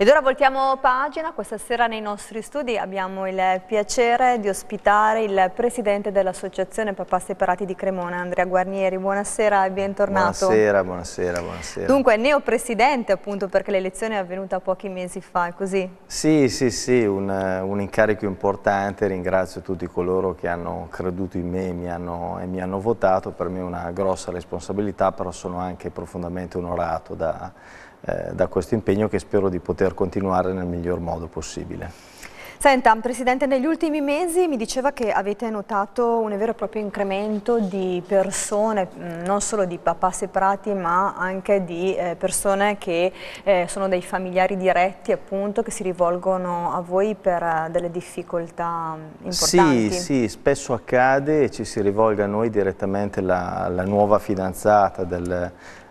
Ed ora voltiamo pagina, questa sera nei nostri studi abbiamo il piacere di ospitare il presidente dell'associazione Papà Separati di Cremona, Andrea Guarnieri, buonasera e bentornato. Buonasera, buonasera, buonasera. Dunque neopresidente appunto perché l'elezione è avvenuta pochi mesi fa, è così? Sì, sì, sì, un, eh, un, incarico importante, ringrazio tutti coloro che hanno creduto in me mi hanno, e mi hanno votato, per me è una grossa responsabilità, però sono anche profondamente onorato da eh, da questo impegno che spero di poter continuare nel miglior modo possibile. Senta, Presidente, negli ultimi mesi mi diceva che avete notato un vero e proprio incremento di persone, mm, non solo di papà separati, ma anche di eh, persone che eh, sono dei familiari diretti, appunto, che si rivolgono a voi per delle difficoltà mm, importanti. Sì, sì spesso accade e ci si rivolge a noi direttamente la, la nuova fidanzata del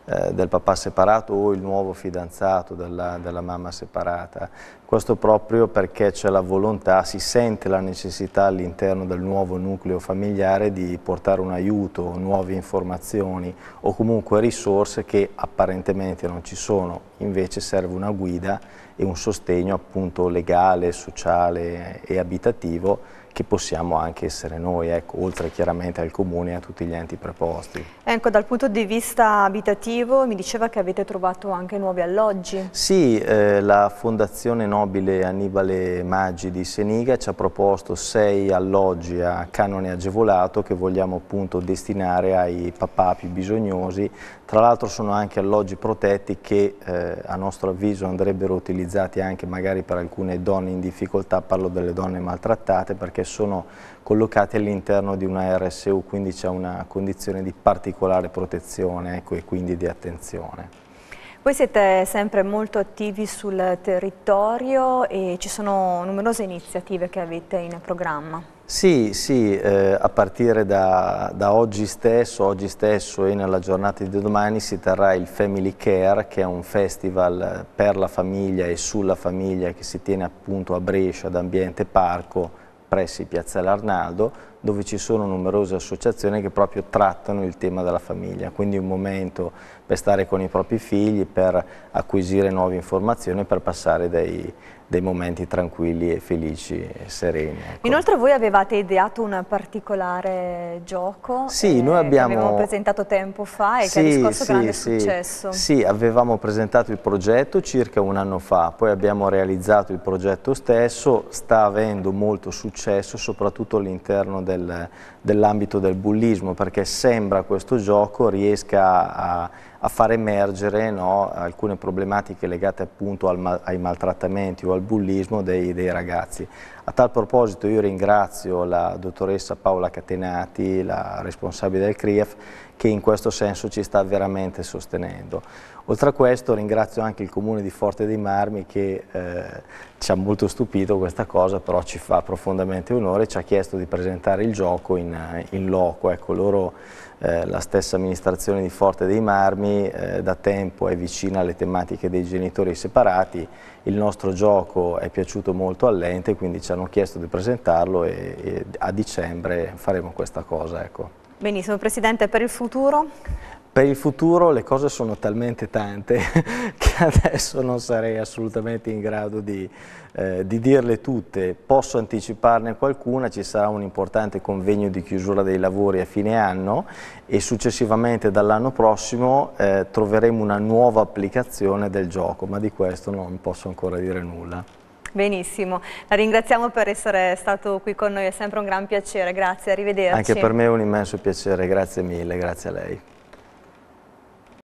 eh, del papà separato o il nuovo fidanzato della, della mamma separata. Questo proprio perché c'è la volontà, si sente la necessità all'interno del nuovo nucleo familiare di portare un aiuto, nuove informazioni o comunque risorse che apparentemente non ci sono, invece serve una guida e un sostegno appunto legale, sociale e abitativo che possiamo anche essere noi, ecco, oltre chiaramente al comune e a tutti gli enti preposti. Ecco, dal punto di vista abitativo mi diceva che avete trovato anche nuovi alloggi. Sì, eh, la Fondazione Nobile Annibale Maggi di Seniga ci ha proposto sei alloggi a canone agevolato che vogliamo appunto destinare ai papà più bisognosi. Tra l'altro sono anche alloggi protetti che eh, a nostro avviso andrebbero utilizzati anche magari per alcune donne in difficoltà, parlo delle donne maltrattate perché sono collocati all'interno di una RSU, quindi c'è una condizione di particolare protezione ecco, e quindi di attenzione. Voi siete sempre molto attivi sul territorio e ci sono numerose iniziative che avete in programma. Sì, sì, eh, a partire da, da, oggi stesso, oggi stesso e nella giornata di domani si terrà il Family Care che è un festival per la famiglia e sulla famiglia che si tiene appunto a Brescia ad Ambiente Parco presso Piazza Larnaldo dove ci sono numerose associazioni che proprio trattano il tema della famiglia, quindi un momento per stare con i propri figli, per acquisire nuove informazioni, per passare dei, dei momenti tranquilli e felici e sereni. Ecco. Inoltre voi avevate ideato un particolare gioco sì, eh, noi abbiamo... che abbiamo presentato tempo fa e sì, che ha riscosso sì, grande sì. successo. Sì, avevamo presentato il progetto circa un anno fa, poi abbiamo realizzato il progetto stesso, sta avendo molto successo soprattutto all'interno del del, dell'ambito del bullismo, perché sembra questo gioco riesca a, a far emergere no, alcune problematiche legate appunto al, ai maltrattamenti o al bullismo dei, dei, ragazzi. A tal proposito io ringrazio la dottoressa Paola Catenati, la responsabile del CRIEF, che in questo senso ci sta veramente sostenendo. Oltre a questo ringrazio anche il Comune di Forte dei Marmi che eh, ci ha molto stupito questa cosa, però ci fa profondamente onore, ci ha chiesto di presentare il gioco in, eh, in loco. Ecco, loro, eh, la stessa amministrazione di Forte dei Marmi eh, da tempo è vicina alle tematiche dei genitori separati, il nostro gioco è piaciuto molto all'ente, quindi ci hanno chiesto di presentarlo e, e a dicembre faremo questa cosa. Ecco. Benissimo, Presidente, per il futuro? Per il futuro le cose sono talmente tante che adesso non sarei assolutamente in grado di, eh, di dirle tutte. Posso anticiparne qualcuna, ci sarà un importante convegno di chiusura dei lavori a fine anno e successivamente dall'anno prossimo eh, troveremo una nuova applicazione del gioco, ma di questo non posso ancora dire nulla. Benissimo, la ringraziamo per essere stato qui con noi, è sempre un gran piacere, grazie, arrivederci. Anche per me è un immenso piacere, grazie mille, grazie a lei.